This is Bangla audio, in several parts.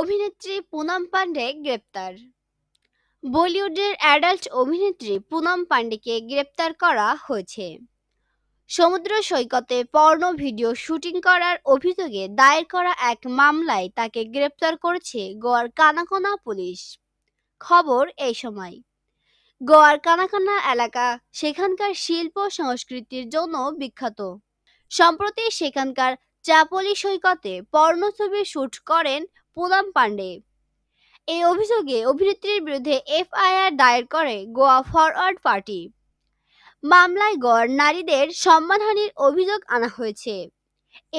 অভিনেত্রী পুনম পান্ডে গ্রেপ্তার বলিউডের অ্যাডাল্ট অভিনেত্রী পুনম পান্ডেকে গ্রেপ্তার করা হয়েছে সমুদ্র সৈকতে পর্ণ ভিডিও শুটিং করার অভিযোগে দায়ের করা এক মামলায় তাকে গ্রেপ্তার করেছে গোয়ার কানাকোনা পুলিশ খবর এই সময় গোয়ার কানাকোনা এলাকা সেখানকার শিল্প সংস্কৃতির জন্য বিখ্যাত সম্প্রতি সেখানকার চাপলি সৈকতে পর্ণ ছবি শ্যুট করেন পুনম পান্ডে এই অভিযোগে অভিনেত্রীর বিরুদ্ধে এফআইআর দায়ের করে গোয়া ফরওয়ার্ড পার্টি মামলায় গড় নারীদের সম্মানহানির অভিযোগ আনা হয়েছে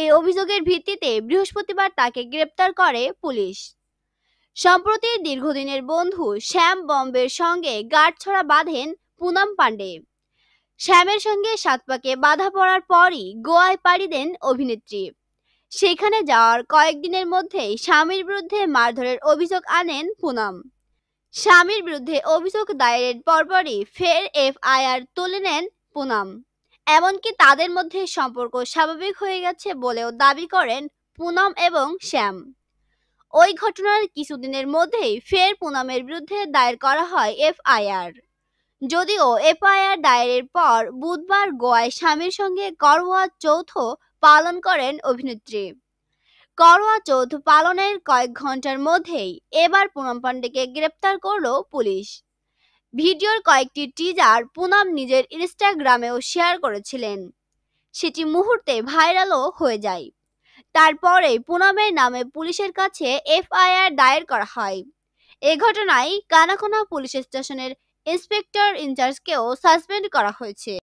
এই অভিযোগের ভিত্তিতে বৃহস্পতিবার তাকে গ্রেপ্তার করে পুলিশ সম্প্রতি দীর্ঘদিনের বন্ধু শ্যাম বম্বের সঙ্গে ছড়া বাঁধেন পুনাম পান্ডে শ্যামের সঙ্গে সাতপাকে বাধা পড়ার পরই গোয়ায় পাড়ি দেন অভিনেত্রী সেখানে যাওয়ার কয়েকদিনের মধ্যেই স্বামীর বিরুদ্ধে মারধরের অভিযোগ আনেন পুনম স্বামীর বিরুদ্ধে অভিযোগ দায়েরের পরপরই ফের এফআইআর তুলে নেন পুনম এমনকি তাদের মধ্যে সম্পর্ক স্বাভাবিক হয়ে গেছে বলেও দাবি করেন পুনম এবং শ্যাম ওই ঘটনার কিছুদিনের মধ্যেই ফের পুনমের বিরুদ্ধে দায়ের করা হয় এফআইআর যদিও এফআইআর দায়েরের পর বুধবার গোয়ায় স্বামীর সঙ্গে করোয়া যৌথ পালন করেন অভিনেত্রী করোয়া চৌথ পালনের কয়েক ঘন্টার মধ্যেই এবার পুনম পান্ডেকে গ্রেপ্তার করল পুলিশ ভিডিওর কয়েকটি টিজার পুনম নিজের ইনস্টাগ্রামেও শেয়ার করেছিলেন সেটি মুহূর্তে ভাইরালও হয়ে যায় তারপরে পুনমের নামে পুলিশের কাছে এফআইআর দায়ের করা হয় এ ঘটনায় কানাকোনা পুলিশ স্টেশনের ইন্সপেক্টর ইনচার্জকেও সাসপেন্ড করা হয়েছে